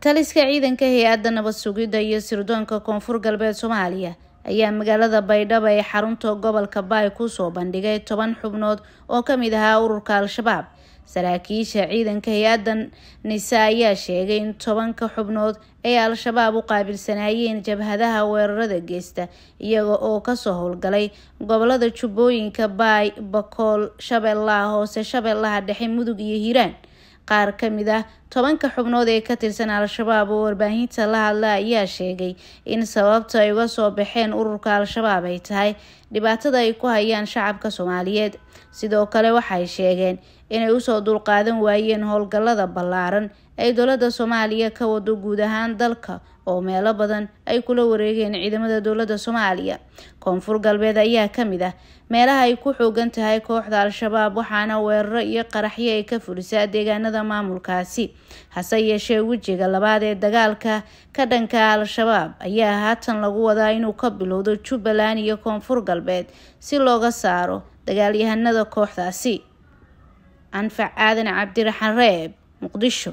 taliska ciidanka hay-adda nabad sugidda iyo sirdoonka koonfur galbeed soomaaliya ayaa magaalada baydhabo ee xarunta gobolka baay kusoo bandhigay toban xubnood oo ka mid ahaa ururka al-shabaab saraakiisha ciidanka hay-adda nisa ayaa sheegay in tobanka xubnood ay al-shabaab u qaabilsanaayeen jabhadaha weerarada geysta iyaga oo kasoo howlgalay gobolada jubbooyinka baay bakool shabeellaha hoose shabeellaha dhexe mudug iyo hiiraan qaar ka mid ah tobanka xubnood ee ka tirsan al-shabaab oo warbaahinta la hadla ayaa sheegay in sababta ay uga soo baxeen ururka al-shabaab ay tahay dhibaatada ay ku hayaan shacabka soomaaliyeed sidoo kale waxay sheegeen inay usoo dulqaadan waayeen howlgallada ballaaran ay dowladda soomaaliya ka wado guud ahaan dalka oo meelo badan ay kula wareegeen ciidamada dowladda soomaaliya koonfur galbeed ayaa ka mid ah meelaha ay ku xoogan tahay kooxda al-shabaab waxaana weeraro iyo qaraxyo ay ka fulisaa deegaanada maamulkaasi hase yeeshee wejiga labaad ee dagaalka ka dhanka al-shabaab ayaa haatan lagu wadaa inuu ka bilowdo jubbaland iyo koonfur galbeed si looga saaro dagaalyahanada kooxdaasi anfac aadan cabdiraxaan reeb muqdisho